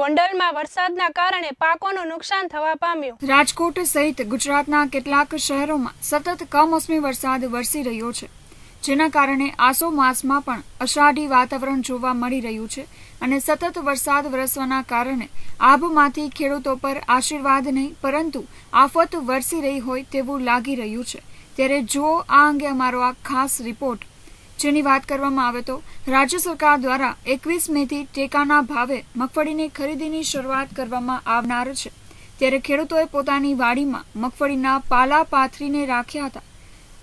ગોંડલમાં વરસાદના કારણે પાકોનું નુકસાન થવા પામ્યું રાજકોટ સહિત ગુજરાતના કેટલાક શહેરોમાં સતત કમોસમી વરસાદ વરસી રહ્યો છે જેના કારણે આસો માસમાં પણ અષાઢી વાતાવરણ જોવા મળી રહ્યું છે અને સતત વરસાદ વરસવાના કારણે આભમાંથી ખેડૂતો પર આશીર્વાદ નહીં પરંતુ આફત વરસી રહી હોય તેવું લાગી રહ્યું છે ત્યારે જો આ અંગે અમારો આ ખાસ રિપોર્ટ જેની વાત કરવામાં આવે તો રાજ્ય સરકાર દ્વારા એકવીસ મેથી ટેકાના ભાવે મગફળીની ખરીદીની શરૂઆત કરવામાં આવનાર છે ત્યારે ખેડૂતોએ પોતાની વાડીમાં મગફળીના પાલા પાથરીને રાખ્યા હતા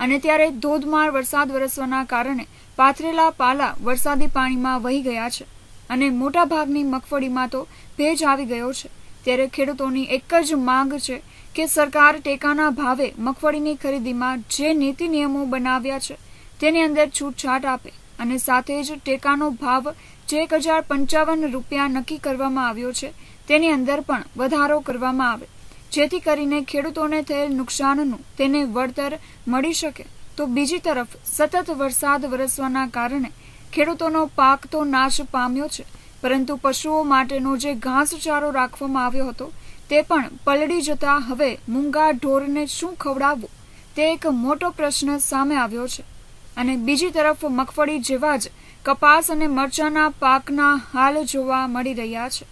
અને ત્યારે ધોધમાર વરસાદ વરસવાના કારણે પાથરેલા પાલા વરસાદી પાણીમાં વહી ગયા છે અને મોટા ભાગની મગફળીમાં તો ભેજ આવી ગયો છે ત્યારે ખેડૂતોની એક જ માંગ છે કે સરકાર ટેકાના ભાવે મગફળીની ખરીદીમાં જે નીતિ નિયમો બનાવ્યા છે તેની અંદર છૂટછાટ આપે અને સાથે જ ટેકાનો ભાવ જે એક હજાર પંચાવન રૂપિયા નક્કી કરવામાં આવ્યો છે તેની અંદર પણ વધારો કરવામાં આવે જેથી કરીને ખેડૂતોને થયેલ નુકસાનનું તેને વળતર મળી શકે તો બીજી તરફ સતત વરસાદ વરસવાના કારણે ખેડૂતોનો પાક તો નાશ પામ્યો છે પરંતુ પશુઓ માટેનો જે ઘાસચારો રાખવામાં આવ્યો હતો તે પણ પલળી જતા હવે મૂંગા ઢોરને શું ખવડાવવું તે એક મોટો પ્રશ્ન સામે આવ્યો છે અને બીજી તરફ મગફળી જેવા જ કપાસ અને મરચાના પાકના હાલ જોવા મળી રહ્યા છે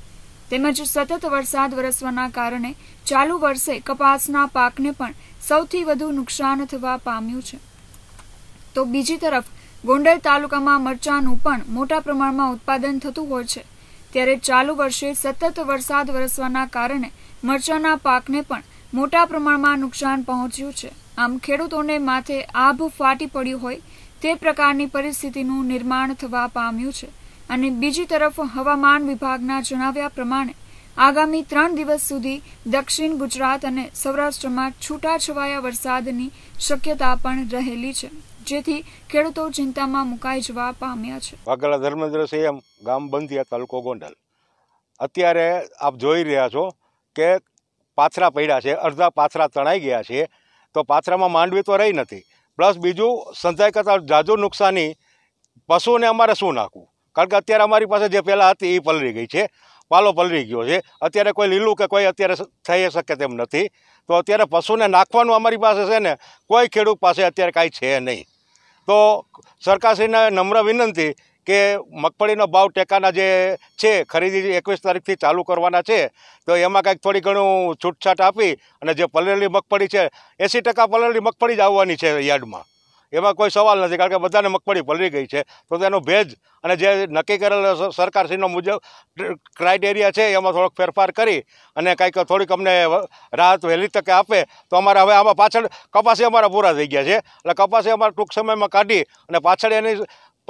તેમજ સતત વરસાદ વરસવાના કારણે ચાલુ વર્ષે કપાસના પાકને પણ સૌથી વધુ નુકસાન થવા પામ્યું છે તો બીજી તરફ ગોંડલ તાલુકામાં મરચાનું પણ મોટા પ્રમાણમાં ઉત્પાદન થતું હોય છે ત્યારે ચાલુ વર્ષે સતત વરસાદ વરસવાના કારણે મરચાના પાકને પણ મોટા પ્રમાણમાં નુકસાન પહોંચ્યું છે આમ ખેડૂતોને માથે આભ ફાટી પડ્યું હોય તે પ્રકારની પરિસ્થિતિનું નિર્માણ થવા પામ્યું છે અને બીજી તરફ હવામાન વિભાગના જણાવ્યા પ્રમાણે આગામી ત્રણ દિવસ સુધી દક્ષિણ ગુજરાત અને સૌરાષ્ટ્રમાં છૂટાછવાયા વરસાદની શક્યતા પણ રહેલી છે જેથી ખેડૂતો ચિંતામાં મુકાઈ જવા પામ્યા છે વાઘેલા ધર્મેન્દ્ર સંયમ ગામ બંધિયા તાલુકો ગોંડલ અત્યારે આપ જોઈ રહ્યા છો કે પાથરા પડ્યા છે અડધા પાથરા તણાઈ ગયા છે તો પાથરામાં માંડવી તો રહી નથી પ્લસ બીજું સંચાઈ કરતાં જાજુ નુકસાની પશુને અમારે શું નાખવું કારણ કે અત્યારે અમારી પાસે જે પહેલાં હતી એ પલરી ગઈ છે પાલો પલરી ગયો છે અત્યારે કોઈ લીલું કે કોઈ અત્યારે થઈ શકે તેમ નથી તો અત્યારે પશુને નાખવાનું અમારી પાસે છે ને કોઈ ખેડૂત પાસે અત્યારે કાંઈ છે નહીં તો સરકારશ્રીને નમ્ર વિનંતી કે મગફળીનો ભાવ ટેકાના જે છે ખરીદી એકવીસ તારીખથી ચાલુ કરવાના છે તો એમાં કાંઈક થોડી ઘણું છૂટછાટ આપી અને જે પલળેલી મગફળી છે એંસી ટકા પલળેલી મગફળી જ આવવાની છે યાર્ડમાં એમાં કોઈ સવાલ નથી કારણ કે બધાને મગફળી પલળી ગઈ છે તો તેનો ભેજ અને જે નક્કી કરેલ સરકારશ્રીનો મુજબ ક્રાઇટેરિયા છે એમાં થોડોક ફેરફાર કરી અને કંઈક થોડીક અમને રાહત વહેલી તકે આપે તો અમારે હવે આમાં પાછળ કપાસી અમારા પૂરા થઈ ગયા છે એટલે કપાસી અમારા ટૂંક સમયમાં કાઢી અને પાછળ એની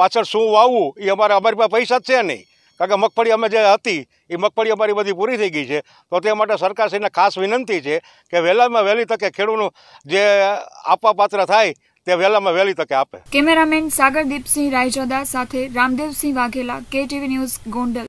પાછળ શું વાવવું એ અમારે અમારી પાસે પૈસા જ છે નહીં કારણ કે મગફળી અમે જે હતી એ મગફળી અમારી બધી પૂરી થઈ ગઈ છે તો તે માટે સરકારશ્રીને ખાસ વિનંતી છે કે વહેલામાં વહેલી તકે ખેડૂતનું જે આપવા પાત્ર થાય તે વહેલામાં વહેલી તકે આપે કેમેરામેન સાગર દીપસિંહ રાયજોદા સાથે રામદેવસિંહ વાઘેલા કેટીવી ન્યૂઝ ગોંડલ